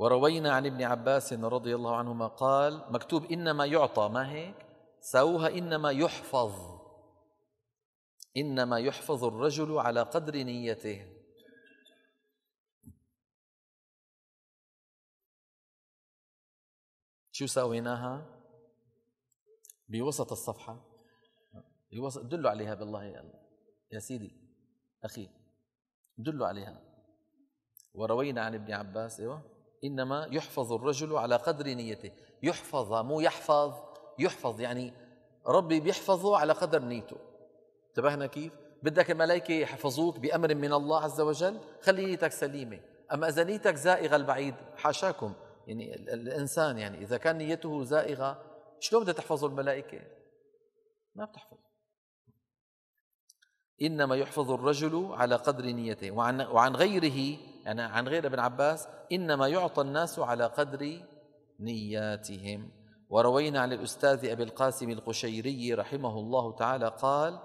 وروينا عن ابن عباس رضي الله عنهما قال مكتوب إنما يعطى ما هيك سوها إنما يحفظ إنما يحفظ الرجل على قدر نيته شو سويناها بوسط الصفحة بوسط دلوا عليها بالله يا الله يا سيدي أخي دلوا عليها وروينا عن ابن عباس ايوه إنما يحفظ الرجل على قدر نيته يحفظ مو يحفظ يحفظ يعني ربي بيحفظه على قدر نيته انتبهنا كيف؟ بدك الملائكة يحفظوك بأمر من الله عز وجل خلي نيتك سليمة أما إذا نيتك زائغة البعيد حاشاكم يعني الإنسان يعني إذا كان نيته زائغة شلون بدها تحفظه الملائكة؟ ما بتحفظ إنما يحفظ الرجل على قدر نيته وعن, وعن غيره يعني عن غير ابن عباس إنما يعطى الناس على قدر نياتهم وروينا عن الأستاذ أبي القاسم القشيري رحمه الله تعالى قال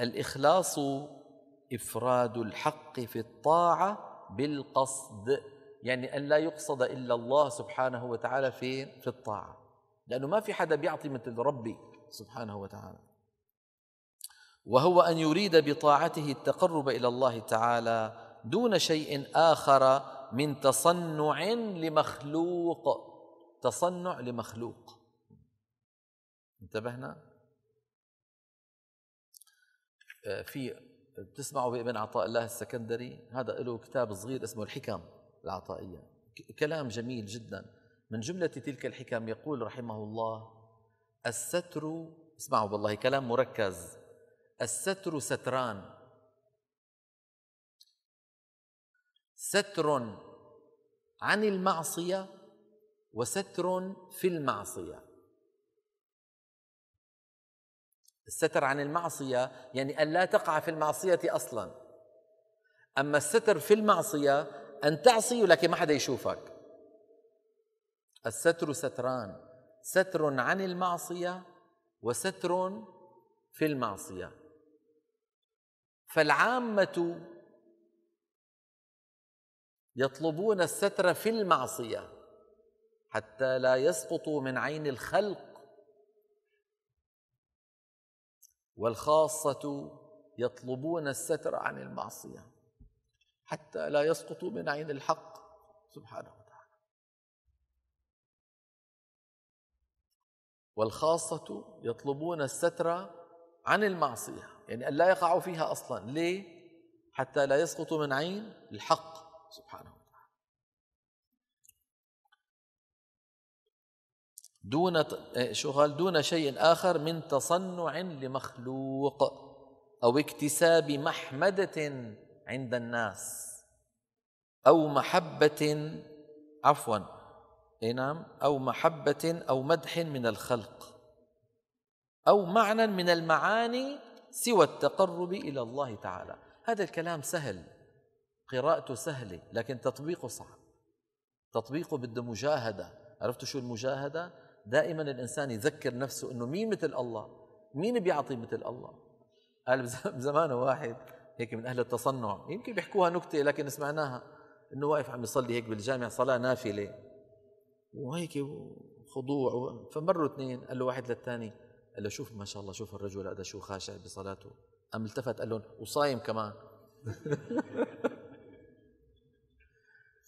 الإخلاص إفراد الحق في الطاعة بالقصد يعني أن لا يقصد إلا الله سبحانه وتعالى في في الطاعة لأنه ما في حدا بيعطي مثل ربي سبحانه وتعالى وهو أن يريد بطاعته التقرب إلى الله تعالى دون شيء آخر من تصنع لمخلوق تصنع لمخلوق انتبهنا آه، في تسمعوا بابن عطاء الله السكندري هذا له كتاب صغير اسمه الحكم العطائية كلام جميل جدا من جملة تلك الحكم يقول رحمه الله الستر اسمعوا والله كلام مركز الستر ستران ستر عن المعصيه وستر في المعصيه الستر عن المعصيه يعني ان لا تقع في المعصيه اصلا اما الستر في المعصيه ان تعصي ولكن ما حدا يشوفك الستر ستران ستر عن المعصيه وستر في المعصيه فالعامه يطلبون الستر في المعصيه حتى لا يسقطوا من عين الخلق والخاصه يطلبون الستر عن المعصيه حتى لا يسقطوا من عين الحق سبحانه وتعالى والخاصه يطلبون الستر عن المعصيه يعني أن لا يقعوا فيها اصلا ليه حتى لا يسقطوا من عين الحق سبحانه وتعالى دون إيه، شو قال دون شيء آخر من تصنع لمخلوق أو اكتساب محمدة عند الناس أو محبة عفوا اي نعم أو محبة أو مدح من الخلق أو معنى من المعاني سوى التقرب إلى الله تعالى هذا الكلام سهل قراءته سهلة لكن تطبيقه صعب تطبيقه بده مجاهدة عرفتوا شو المجاهدة؟ دائما الإنسان يذكر نفسه أنه مين مثل الله مين بيعطي مثل الله قال بزمان واحد هيك من أهل التصنع يمكن بيحكوها نكتة لكن سمعناها أنه واقف عم يصلي هيك بالجامع صلاة نافلة وهيك خضوع فمروا اثنين قال له واحد للثاني قال له شوف ما شاء الله شوف الرجل هذا شو خاشع بصلاته قام التفت قال لهم وصايم كمان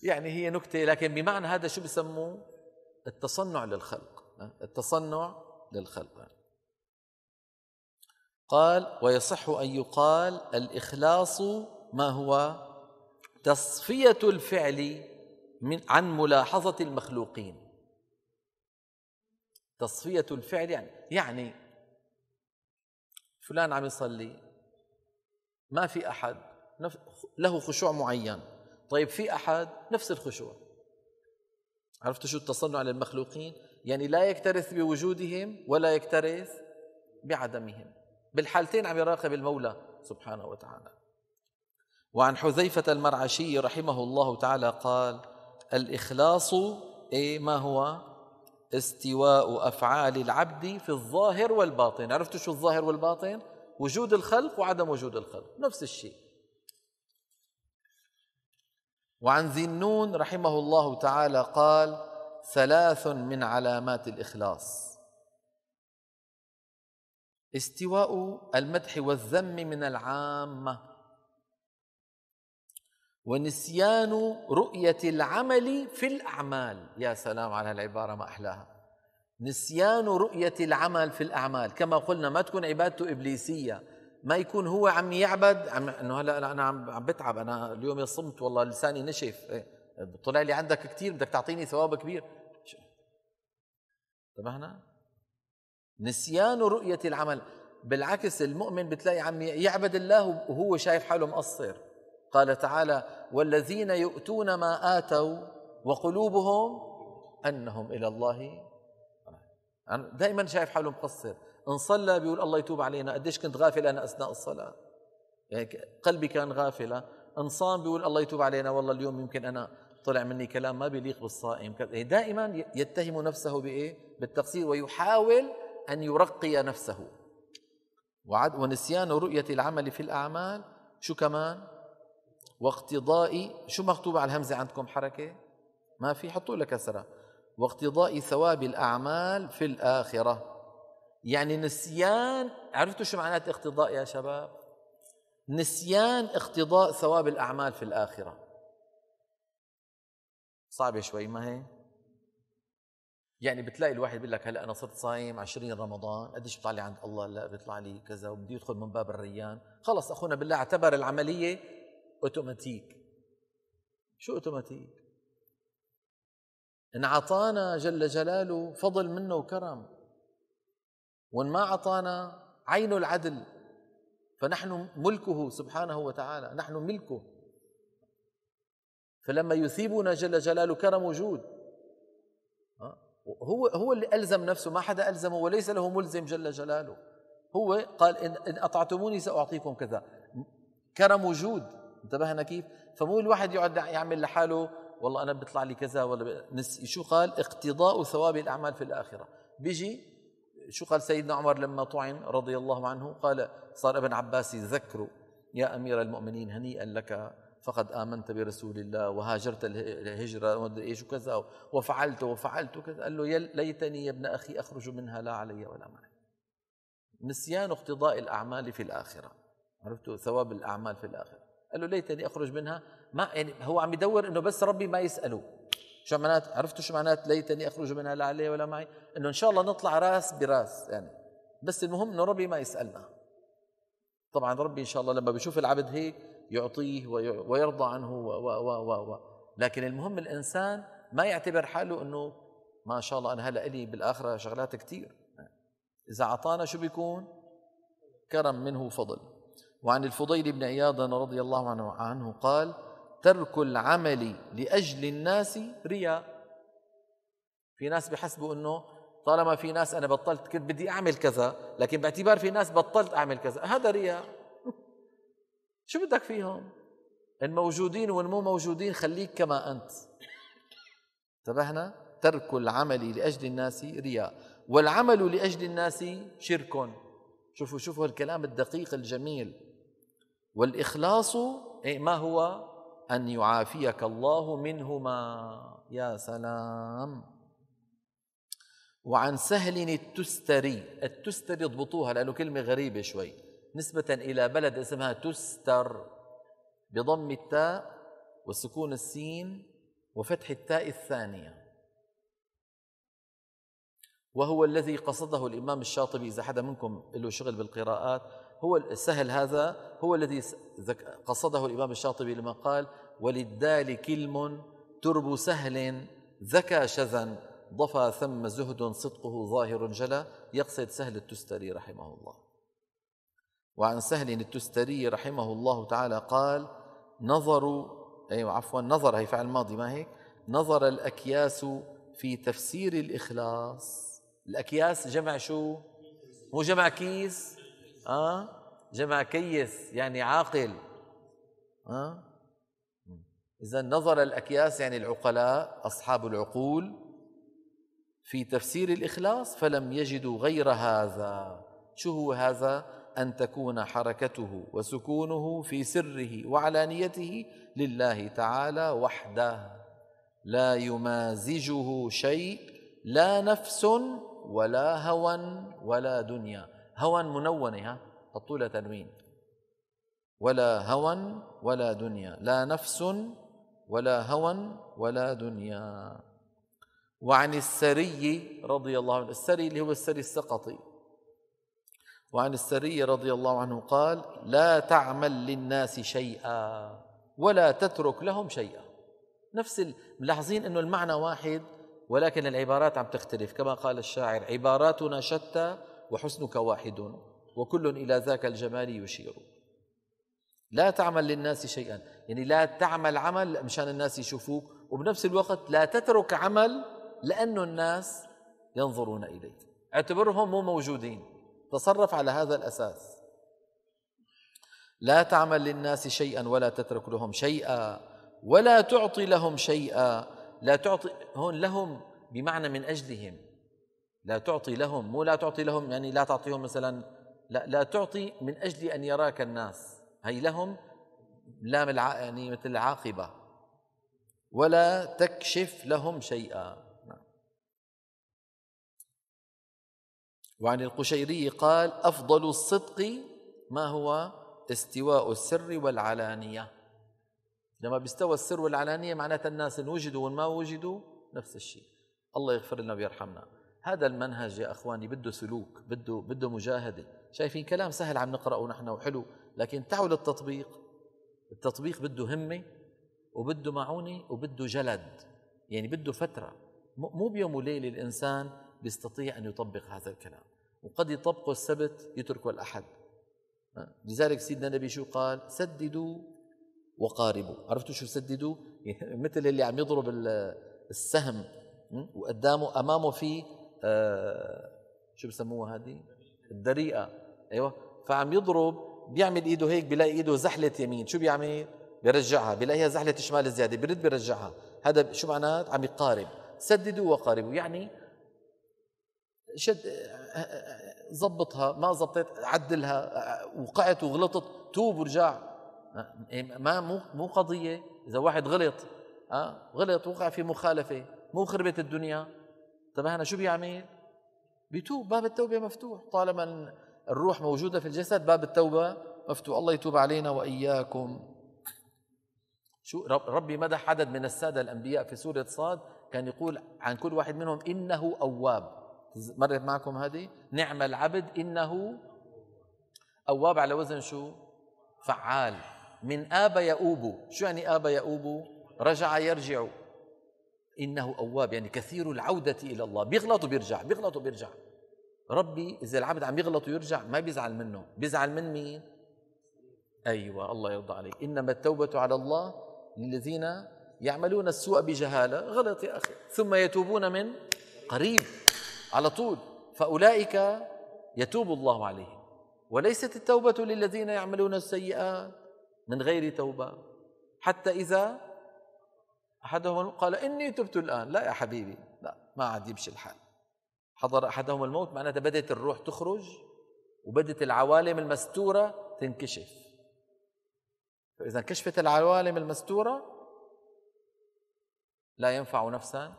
يعني هي نكتة لكن بمعنى هذا شو بسموه التصنع للخلق التصنع للخلق قال ويصح أن يقال الإخلاص ما هو تصفية الفعل من عن ملاحظة المخلوقين تصفية الفعل يعني يعني فلان عم يصلي ما في أحد له خشوع معين طيب في أحد نفس الخشوع عرفتوا شو التصنع للمخلوقين يعني لا يكترث بوجودهم ولا يكترث بعدمهم بالحالتين عم يراقب المولى سبحانه وتعالى وعن حذيفة المرعشي رحمه الله تعالى قال الإخلاص إيه ما هو استواء أفعال العبد في الظاهر والباطن عرفتوا شو الظاهر والباطن وجود الخلق وعدم وجود الخلق نفس الشيء وعن ذي النون رحمه الله تعالى قال ثلاث من علامات الإخلاص استواء المدح والذم من العامة ونسيان رؤية العمل في الأعمال يا سلام على العبارة ما أحلاها نسيان رؤية العمل في الأعمال كما قلنا ما تكون عبادته إبليسية ما يكون هو عم يعبد عم انه هلا لا انا عم بتعب انا اليوم صمت والله لساني نشف إيه، طلع لي عندك كثير بدك تعطيني ثواب كبير انتبهنا نسيان رؤية العمل بالعكس المؤمن بتلاقي عم يعبد الله وهو شايف حاله مقصر قال تعالى والذين يؤتون ما آتوا وقلوبهم أنهم إلى الله دائما شايف حاله مقصر إن صلى بيقول الله يتوب علينا قديش كنت غافل أنا أثناء الصلاة يعني قلبي كان غافلة إن صام بيقول الله يتوب علينا والله اليوم يمكن أنا طلع مني كلام ما بيليق بالصائم يعني دائما يتهم نفسه بإيه؟ بالتقصير ويحاول أن يرقي نفسه وعد ونسيان رؤية العمل في الأعمال شو كمان واقتضاء شو مكتوب على الهمزة عندكم حركة ما في حطوا لك كسرة واقتضاء ثواب الأعمال في الآخرة يعني نسيان عرفتوا شو معنات اقتضاء يا شباب نسيان اقتضاء ثواب الأعمال في الآخرة صعبة شوي ما هي يعني بتلاقي الواحد بيقول لك هلا انا صرت صايم 20 رمضان قديش بيطلع لي عند الله لا بيطلع لي كذا وبدي يدخل من باب الريان خلص اخونا بالله اعتبر العمليه اوتوماتيك شو اوتوماتيك ان عطانا جل جلاله فضل منه وكرم وإن ما أعطانا عين العدل فنحن ملكه سبحانه وتعالى نحن ملكه فلما يثيبنا جل جلاله كرم وجود آه، هو هو اللي ألزم نفسه ما حدا ألزمه وليس له ملزم جل جلاله هو قال إن, إن أطعتموني سأعطيكم كذا كرم وجود انتبهنا كيف فمو الواحد يقعد يعمل لحاله والله أنا بيطلع لي كذا ولا شو قال اقتضاء ثواب الأعمال في الآخرة بيجي شو قال سيدنا عمر لما طعن رضي الله عنه قال صار ابن عباس يذكر يا أمير المؤمنين هنيئا لك فقد آمنت برسول الله وهاجرت الهجرة إيش وكذا وفعلت وفعلت وكذا قال له يا ليتني يا ابن أخي أخرج منها لا علي ولا معي نسيان اقتضاء الأعمال في الآخرة عرفتوا ثواب الأعمال في الآخرة قال له ليتني أخرج منها ما يعني هو عم يدور إنه بس ربي ما يسأله شو معنات عرفتوا شو معنات ليتني اخرج منها لا علي ولا معي انه ان شاء الله نطلع راس براس يعني بس المهم انه ربي ما يسالنا طبعا ربي ان شاء الله لما بيشوف العبد هيك يعطيه ويرضى عنه و و و و و لكن المهم الانسان ما يعتبر حاله انه ما شاء الله انا هلا لي بالاخره شغلات كثير اذا اعطانا شو بيكون كرم منه فضل وعن الفضيل بن عياض رضي الله عنه قال ترك العمل لأجل الناس رياء في ناس بحسبوا أنه طالما في ناس أنا بطلت كنت بدي أعمل كذا لكن باعتبار في ناس بطلت أعمل كذا هذا رياء شو بدك فيهم الموجودين والمو موجودين خليك كما أنت انتبهنا ترك العمل لأجل الناس رياء والعمل لأجل الناس شرك شوفوا شوفوا الكلام الدقيق الجميل والإخلاص إيه، ما هو أن يعافيك الله منهما يا سلام وعن سهل التستري التستري اضبطوها لأنه كلمة غريبة شوي نسبة إلى بلد اسمها تستر بضم التاء وسكون السين وفتح التاء الثانية وهو الذي قصده الإمام الشاطبي إذا حدا منكم له شغل بالقراءات هو السهل هذا هو الذي قصده الإمام الشاطبي لما قال وللدال كلم ترب سهل ذكى شذا ضفى ثم زهد صدقه ظاهر جلا يقصد سهل التستري رحمه الله وعن سهل التستري رحمه الله تعالى قال نظروا أي أيوة عفوا نظر هي فعل ماضي ما هيك نظر الأكياس في تفسير الإخلاص الأكياس جمع شو مو جمع كيس اه جمع كيس يعني عاقل اه اذا نظر الاكياس يعني العقلاء اصحاب العقول في تفسير الاخلاص فلم يجدوا غير هذا شو هو هذا ان تكون حركته وسكونه في سره وعلانيته لله تعالى وحده لا يمازجه شيء لا نفس ولا هوى ولا دنيا هوى منونة لها تنوين ولا هوى ولا دنيا لا نفس ولا هوى ولا دنيا وعن السري رضي الله عنه السري اللي هو السري السقطي وعن السري رضي الله عنه قال لا تعمل للناس شيئا ولا تترك لهم شيئا نفس ملاحظين انه المعنى واحد ولكن العبارات عم تختلف كما قال الشاعر عباراتنا شتى وحسنك واحد وكل إلى ذاك الجمال يشير لا تعمل للناس شيئا يعني لا تعمل عمل مشان الناس يشوفوك وبنفس الوقت لا تترك عمل لأنه الناس ينظرون إليك اعتبرهم مو موجودين تصرف على هذا الأساس لا تعمل للناس شيئا ولا تترك لهم شيئا ولا تعطي لهم شيئا لا تعطي هون لهم بمعنى من أجلهم لا تعطي لهم مو لا تعطي لهم يعني لا تعطيهم مثلا لا لا تعطي من اجل ان يراك الناس هي لهم لام يعني مثل العاقبه ولا تكشف لهم شيئا نعم. وعن القشيري قال افضل الصدق ما هو استواء السر والعلانيه لما بيستوى السر والعلانيه معناتها الناس ان وجدوا وان ما وجدوا نفس الشيء الله يغفر لنا ويرحمنا هذا المنهج يا اخواني بده سلوك بده بده مجاهده شايفين كلام سهل عم نقراه نحن وحلو لكن تعوا للتطبيق التطبيق بده همه وبده معونه وبده جلد يعني بده فتره مو بيوم وليله الانسان بيستطيع ان يطبق هذا الكلام وقد يطبقه السبت يتركه الاحد لذلك سيدنا النبي شو قال سددوا وقاربوا عرفتوا شو سددوا مثل اللي عم يضرب السهم وقدامه امامه في آه، شو بسموها هذه الدريئه ايوه فعم يضرب بيعمل ايده هيك بلاقي ايده زحله يمين شو بيعمل بيرجعها بلاقيها زحله شمال زياده بيرد بيرجعها هذا شو معناه عم يقارب سددوا وقاربوا يعني شد ظبطها ما زبطت عدلها وقعت وغلطت توب ورجع إيه، ما مو مو قضيه اذا واحد غلط اه غلط وقع في مخالفه مو خربت الدنيا انتبهنا شو بيعمل؟ بيتوب باب التوبة مفتوح طالما الروح موجودة في الجسد باب التوبة مفتوح الله يتوب علينا وإياكم شو ربي مدح عدد من السادة الأنبياء في سورة صاد كان يقول عن كل واحد منهم إنه أواب مرت معكم هذه نعم العبد إنه أواب على وزن شو فعال من آب يؤوب شو يعني آب يؤوب رجع يرجع إنه أواب يعني كثير العودة إلى الله بيغلط وبيرجع بيغلط وبيرجع ربي إذا العبد عم يغلط ويرجع ما بيزعل منه بيزعل من مين؟ أيوة الله يرضى عليك إنما التوبة على الله للذين يعملون السوء بجهالة غلط يا أخي ثم يتوبون من قريب على طول فأولئك يتوب الله عليهم وليست التوبة للذين يعملون السيئات من غير توبة حتى إذا أحدهم قال إني تبت الآن لا يا حبيبي لا ما عاد يمشي الحال حضر أحدهم الموت معناتها بدأت الروح تخرج وبدت العوالم المستورة تنكشف فإذا كشفت العوالم المستورة لا ينفع نفسا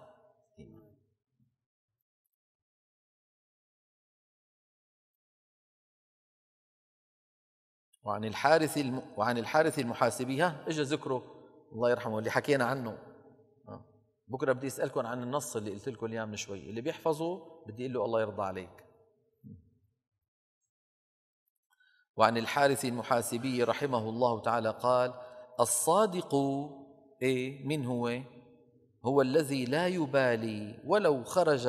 وعن الحارث وعن الحارث المحاسبي ها اجى ذكره الله يرحمه اللي حكينا عنه بكره بدي اسالكم عن النص اللي قلت لكم اياه من شوي اللي بيحفظه بدي اقول له الله يرضى عليك وعن الحارث المحاسبي رحمه الله تعالى قال الصادق ايه من هو هو الذي لا يبالي ولو خرج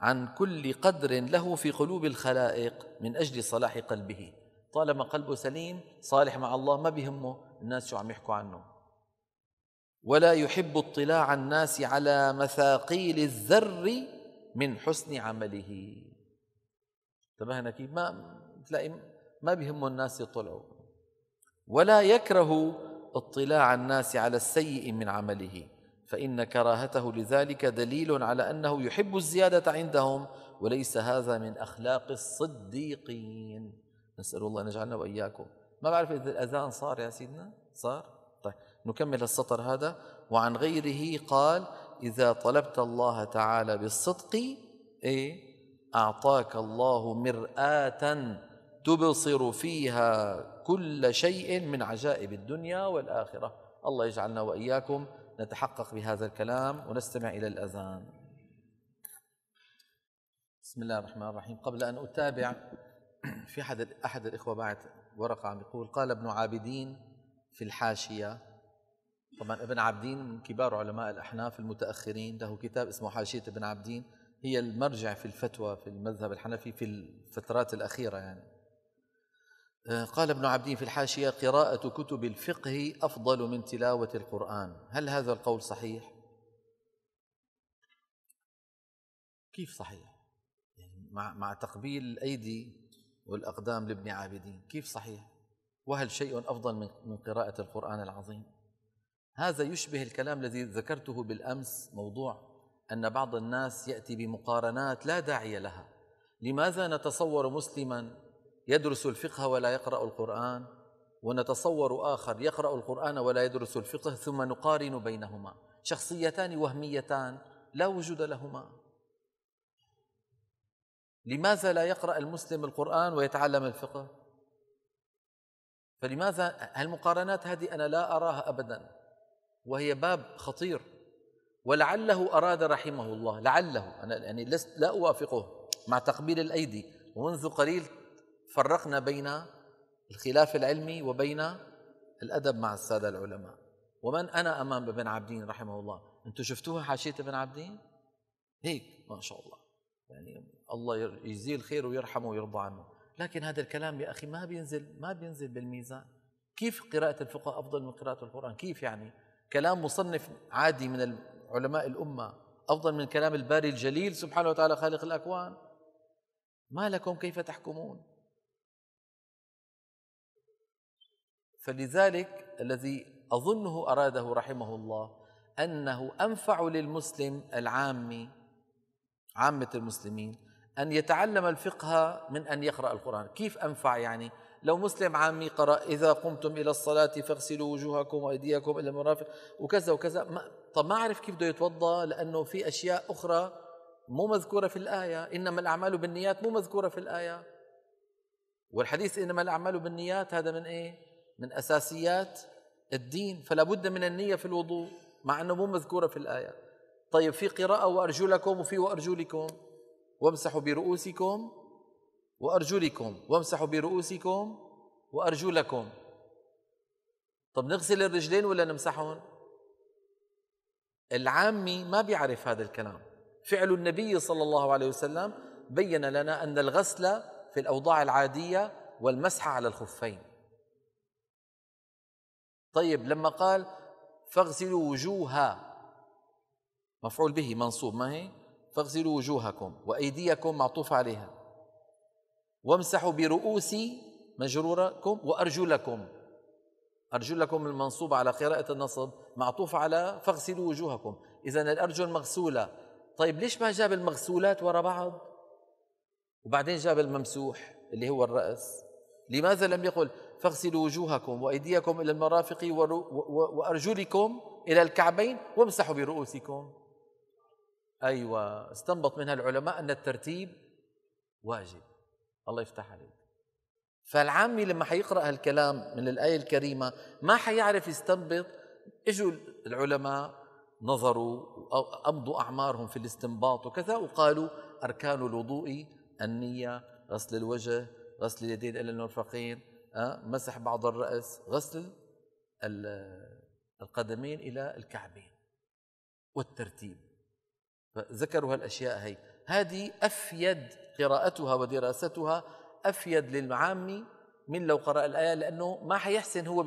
عن كل قدر له في قلوب الخلائق من اجل صلاح قلبه طالما قلبه سليم صالح مع الله ما بهمه الناس شو عم يحكوا عنه ولا يحب اطلاع الناس على مثاقيل الذر من حسن عمله انتبهنا كيف ما تلاقي ما بهم الناس يطلعوا ولا يكره اطلاع الناس على السيء من عمله فإن كراهته لذلك دليل على أنه يحب الزيادة عندهم وليس هذا من أخلاق الصديقين نسأل الله أن يجعلنا وإياكم ما بعرف إذا الأذان صار يا سيدنا صار نكمل السطر هذا وعن غيره قال إذا طلبت الله تعالى بالصدق إيه أعطاك الله مرآة تبصر فيها كل شيء من عجائب الدنيا والآخرة الله يجعلنا وإياكم نتحقق بهذا الكلام ونستمع إلى الأذان بسم الله الرحمن الرحيم قبل أن أتابع في أحد, أحد الإخوة بعد ورقة عم يقول قال ابن عابدين في الحاشية طبعا ابن عابدين من كبار علماء الأحناف المتأخرين له كتاب اسمه حاشية ابن عابدين هي المرجع في الفتوى في المذهب الحنفي في الفترات الأخيرة يعني آه، قال ابن عابدين في الحاشية قراءة كتب الفقه أفضل من تلاوة القرآن هل هذا القول صحيح؟ كيف صحيح؟ يعني مع, مع تقبيل الأيدي والأقدام لابن عابدين كيف صحيح؟ وهل شيء أفضل من قراءة القرآن العظيم؟ هذا يشبه الكلام الذي ذكرته بالامس موضوع ان بعض الناس ياتي بمقارنات لا داعي لها لماذا نتصور مسلما يدرس الفقه ولا يقرا القران ونتصور اخر يقرا القران ولا يدرس الفقه ثم نقارن بينهما شخصيتان وهميتان لا وجود لهما لماذا لا يقرا المسلم القران ويتعلم الفقه فلماذا المقارنات هذه انا لا اراها ابدا وهي باب خطير ولعله أراد رحمه الله لعله أنا يعني لست لا أوافقه مع تقبيل الأيدي ومنذ قليل فرقنا بين الخلاف العلمي وبين الأدب مع السادة العلماء ومن أنا أمام ابن عابدين رحمه الله أنتم شفتوها حاشية ابن عابدين هيك ما شاء الله يعني الله يجزيه الخير ويرحمه ويرضى عنه لكن هذا الكلام يا أخي ما بينزل ما بينزل بالميزان كيف قراءة الفقه أفضل من قراءة القرآن كيف يعني كلام مصنف عادي من علماء الأمة أفضل من كلام الباري الجليل سبحانه وتعالى خالق الأكوان ما لكم كيف تحكمون فلذلك الذي أظنه أراده رحمه الله أنه أنفع للمسلم العامي عامة المسلمين أن يتعلم الفقه من أن يقرأ القرآن كيف أنفع يعني لو مسلم عامي قرأ إذا قمتم إلى الصلاة فاغسلوا وجوهكم وأيديكم إلى المرافق وكذا وكذا ما طب ما أعرف كيف بده يتوضأ لأنه في أشياء أخرى مو مذكورة في الآية إنما الأعمال بالنيات مو مذكورة في الآية والحديث إنما الأعمال بالنيات هذا من إيه؟ من أساسيات الدين فلا بد من النية في الوضوء مع أنه مو مذكورة في الآية طيب في قراءة وأرجلكم وفي وأرجلكم وامسحوا برؤوسكم وأرجلكم وامسحوا برؤوسكم وأرجلكم طب نغسل الرجلين ولا نمسحهم العامي ما بيعرف هذا الكلام فعل النبي صلى الله عليه وسلم بين لنا أن الغسل في الأوضاع العادية والمسح على الخفين طيب لما قال فاغسلوا وجوها مفعول به منصوب ما هي فاغسلوا وجوهكم وأيديكم معطوف عليها وامسحوا برؤوس مجروركم وأرجلكم أرجلكم المنصوب على قراءة النصب معطوف على فاغسلوا وجوهكم إذا الأرجل مغسولة طيب ليش ما جاب المغسولات وراء بعض وبعدين جاب الممسوح اللي هو الرأس لماذا لم يقل فاغسلوا وجوهكم وأيديكم إلى المرافق وأرجلكم إلى الكعبين وامسحوا برؤوسكم أيوة استنبط منها العلماء أن الترتيب واجب الله يفتح عليك فالعامي لما حيقرأ هالكلام من الآية الكريمة ما حيعرف يستنبط اجوا العلماء نظروا أمضوا أعمارهم في الاستنباط وكذا وقالوا أركان الوضوء النية غسل الوجه غسل اليدين إلى المرفقين آه، مسح بعض الرأس غسل القدمين إلى الكعبين والترتيب ذكروا هالأشياء هي هذه أفيد قراءتها ودراستها أفيد للعامي من لو قرأ الآية لأنه ما حيحسن هو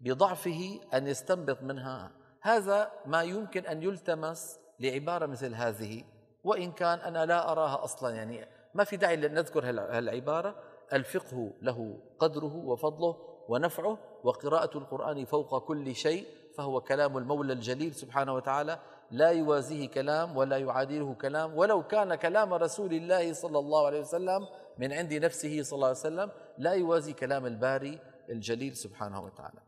بضعفه أن يستنبط منها هذا ما يمكن أن يلتمس لعبارة مثل هذه وإن كان أنا لا أراها أصلا يعني ما في داعي نذكر هالعبارة الفقه له قدره وفضله ونفعه وقراءة القرآن فوق كل شيء فهو كلام المولى الجليل سبحانه وتعالى لا يوازيه كلام ولا يعادله كلام ولو كان كلام رسول الله صلى الله عليه وسلم من عند نفسه صلى الله عليه وسلم لا يوازي كلام الباري الجليل سبحانه وتعالى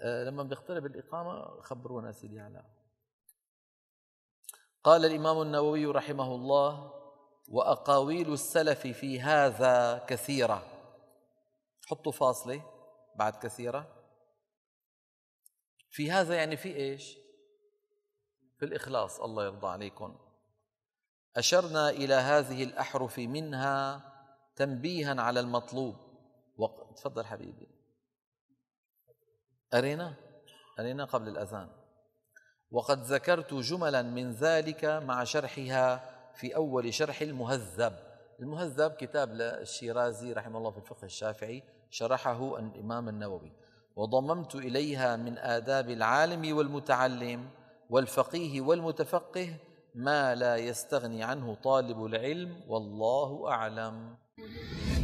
آه، لما بيقترب الإقامة خبرونا سيدي علاء قال الإمام النووي رحمه الله وأقاويل السلف في هذا كثيرة حطوا فاصلة بعد كثيرة في هذا يعني في ايش في الاخلاص الله يرضى عليكم اشرنا الى هذه الاحرف منها تنبيها على المطلوب تفضل حبيبي ارينا ارينا قبل الاذان وقد ذكرت جملا من ذلك مع شرحها في اول شرح المهذب المهذب كتاب للشيرازي رحمه الله في الفقه الشافعي شرحه الامام النووي وضممت اليها من اداب العالم والمتعلم والفقيه والمتفقه ما لا يستغني عنه طالب العلم والله اعلم